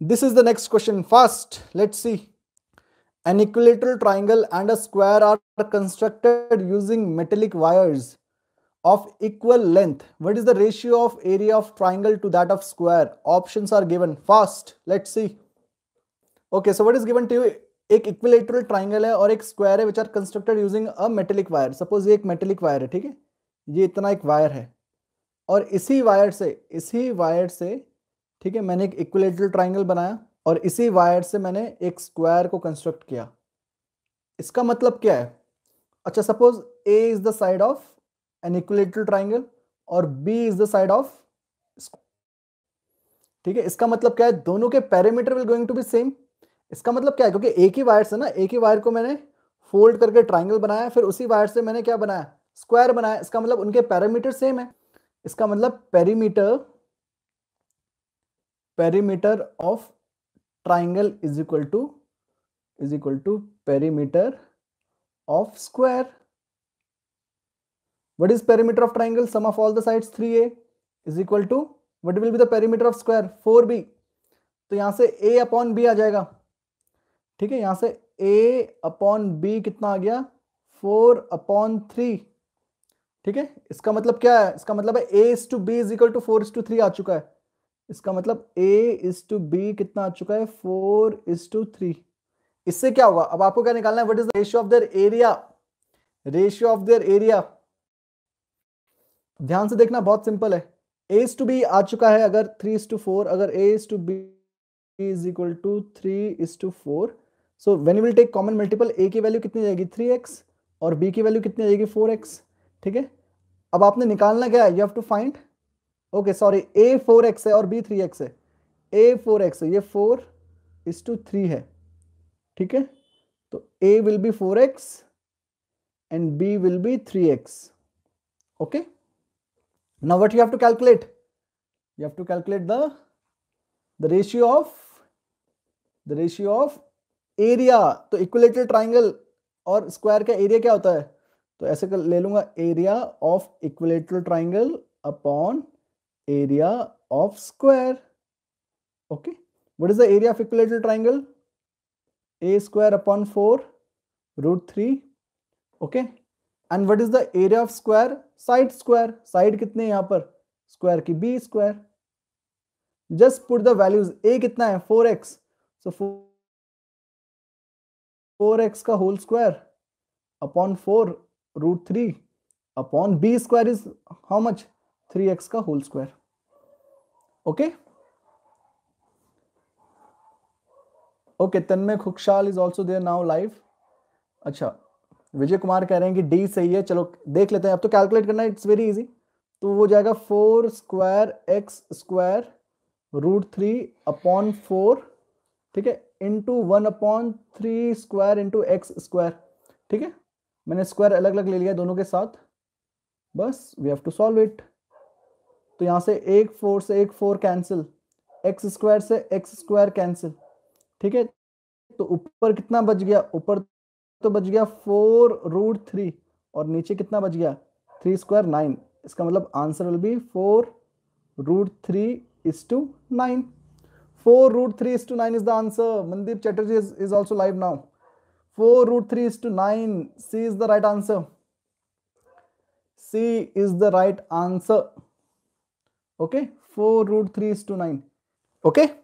This is the next question. First, let's see. An equilateral triangle and a square are constructed using metallic wires of equal length. What is the ratio of area of triangle to that of square? Options are given. First, let's see. Okay, so what is given to you? एक equilateral triangle है और एक square है which are constructed using a metallic wire suppose ये एक metallic wire है ठीक है ये इतना एक वायर है और इसी वायर से इसी वायर से ठीक है मैंने एक इक्विलेटरल ट्राइंगल बनाया और इसी वायर से मैंने एक स्क्वायर को कंस्ट्रक्ट किया इसका मतलब क्या है अच्छा suppose A is the side of an equilateral triangle और B is the side of ठीक है इसका मतलब क्या है दोनों के parameter will going to be same इसका मतलब क्या है क्योंकि एक ही वायर से ना एक ही वायर को मैंने फोल्ड करके ट्राइंगल बनाया फिर उसी वायर से मैंने क्या बनाया स्क्वायर बनाया इसका मतलब उनके पैरामीटर सेम है इसका मतलब perimeter perimeter of triangle is equal to is equal to perimeter of square is perimeter of triangle sum of all the all three A is equal to to will be the perimeter of square four B तो यहां से ए upon B आ जाएगा ठीक है यहां से ए upon B कितना आ गया फोर अपॉन थ्री ठीक है इसका मतलब क्या है इसका मतलब है A is to B is equal to four is to three आ चुका है इसका मतलब ए इज टू बी कितना आ चुका है फोर इज टू थ्री इससे क्या होगा अब आपको क्या निकालना है what is the ratio of their area ratio of their area ध्यान से देखना बहुत सिंपल है ए इज टू बी आ चुका है अगर थ्री इज टू फोर अगर A is to B is equal to three is to four so when will take common multiple A की वैल्यू कितनी जाएगी थ्री एक्स और बी की वैल्यू कितनी जाएगी फोर एक्स ठीक है अब आपने निकालना क्या है you have to find okay sorry A four X है और बी थ्री एक्स है ए फोर एक्स है ये फोर इज टू थ्री है ठीक है तो A will be four X and B will be three X okay now what you have to calculate you have to calculate the ratio of the ratio of area तो equilateral triangle और square का एरिया क्या होता है तो ऐसे कर ले लूंगा area of equilateral triangle upon area of square okay what is the area of equilateral triangle A square upon four root three okay and what is the area of square side square side कितने यहां पर square की B square just put the values A कितना है four X so four four X का whole square upon four root three upon B square is how much three X का whole square okay okay Tanmay Khushal is also there now live अच्छा विजय कुमार कह रहे हैं कि D सही है चलो देख लेते हैं अब तो कैलकुलेट करना इट्स वेरी इजी तो वो जाएगा four square X square root three upon four ठीक है into one upon three square into X square ठीक है मैंने स्क्वायर अलग अलग ले लिया दोनों के साथ बस we have to solve it तो यहाँ से एक फोर से एक फोर कैंसिल एक्स स्क्वायर से एक्स स्क्वायर कैंसिल ठीक है तो ऊपर कितना बच गया ऊपर तो बच गया फोर रूट थ्री और नीचे कितना बच गया थ्री स्क्वायर नाइन इसका मतलब answer will be four root three is to nine 4 root 3 is to 9 is the answer. Mandeep Chatterjee is, is also live now. 4 root 3 is to 9. C is the right answer. C is the right answer. Okay. 4 root 3 is to 9. Okay.